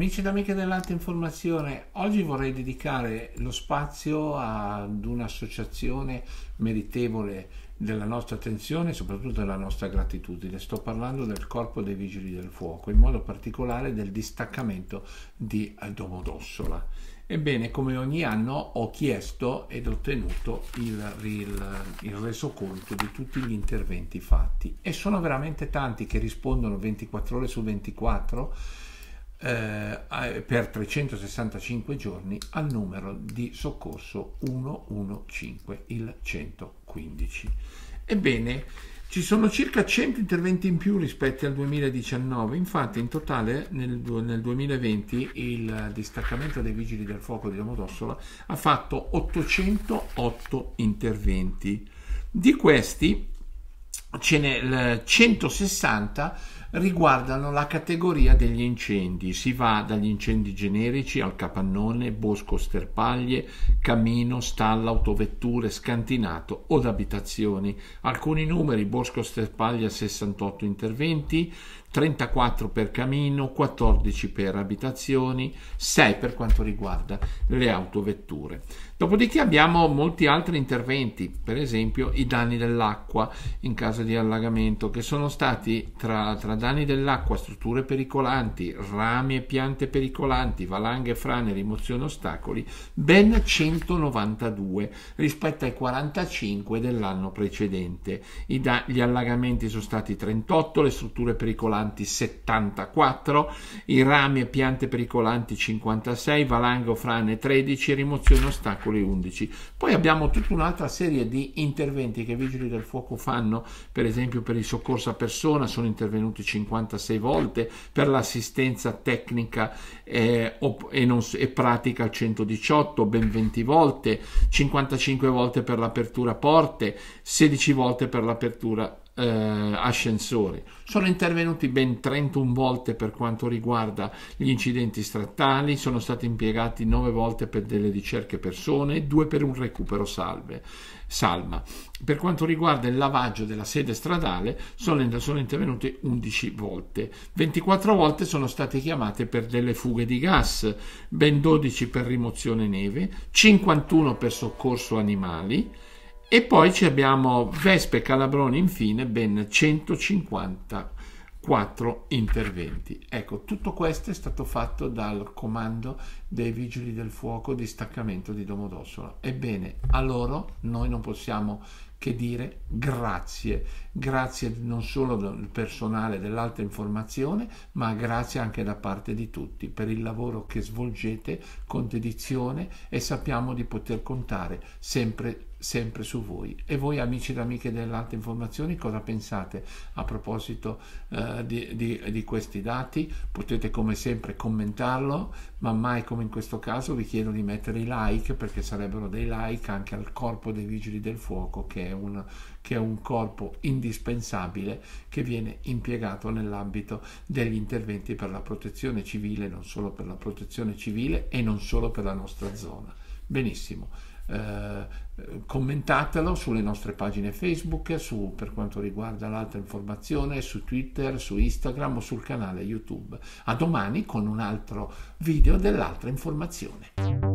Amici ed amiche dell'Alta Informazione, oggi vorrei dedicare lo spazio ad un'associazione meritevole della nostra attenzione e soprattutto della nostra gratitudine. Sto parlando del Corpo dei Vigili del Fuoco, in modo particolare del distaccamento di Domodossola. Ebbene, come ogni anno ho chiesto ed ottenuto il, il, il, resoconto di tutti gli interventi fatti e sono veramente tanti che rispondono 24 ore su 24 eh, per 365 giorni al numero di soccorso 115 il 115. Ebbene, ci sono circa 100 interventi in più rispetto al 2019, infatti in totale nel, nel 2020 il distaccamento dei vigili del fuoco di Domodossola ha fatto 808 interventi. Di questi ce ne 160 riguardano la categoria degli incendi. Si va dagli incendi generici al capannone, bosco sterpaglie, camino, stalla, autovetture, scantinato o ad abitazioni. Alcuni numeri, bosco sterpaglia 68 interventi, 34 per camino, 14 per abitazioni, 6 per quanto riguarda le autovetture. Dopodiché abbiamo molti altri interventi, per esempio i danni dell'acqua in caso di allagamento, che sono stati tra, tra danni dell'acqua, strutture pericolanti, rami e piante pericolanti, valanghe, frane, rimozione ostacoli, ben 192 rispetto ai 45 dell'anno precedente. I da- gli allagamenti sono stati 38, le strutture pericolanti pericolanti 74, i rami e piante pericolanti 56, valango frane 13, rimozione ostacoli 11. Poi abbiamo tutta un'altra serie di interventi che i vigili del fuoco fanno, per esempio per il soccorso a persona sono intervenuti 56 volte, per l'assistenza tecnica eh, e, non, e pratica 118, ben 20 volte, 55 volte per l'apertura porte, 16 volte per l'apertura eh, ascensori. Sono intervenuti ben 31 volte per quanto riguarda gli incidenti stradali, sono stati impiegati 9 volte per delle ricerche persone, e 2 per un recupero salve, salma. Per quanto riguarda il lavaggio della sede stradale sono, sono intervenuti 11 volte, 24 volte sono state chiamate per delle fughe di gas, ben 12 per rimozione neve, 51 per soccorso animali, e poi ci abbiamo Vespe Calabrone, infine, ben 154 interventi. Ecco, tutto questo è stato fatto dal comando dei Vigili del Fuoco di Staccamento di Domodossola. Ebbene, a loro noi non possiamo che dire grazie, grazie non solo del personale dell'alta informazione, ma grazie anche da parte di tutti per il lavoro che svolgete con dedizione e sappiamo di poter contare sempre sempre su voi. E voi amici ed amiche dell'Alta informazione, cosa pensate a proposito eh, di, di, di, questi dati? Potete come sempre commentarlo, ma mai come in questo caso vi chiedo di mettere i like perché sarebbero dei like anche al corpo dei vigili del fuoco che è un, che è un corpo indispensabile che viene impiegato nell'ambito degli interventi per la protezione civile, non solo per la protezione civile e non solo per la nostra zona. Benissimo. Eh, commentatelo sulle nostre pagine Facebook, su, per quanto riguarda l'altra informazione, su Twitter, su Instagram o sul canale YouTube. A domani con un altro video dell'altra informazione.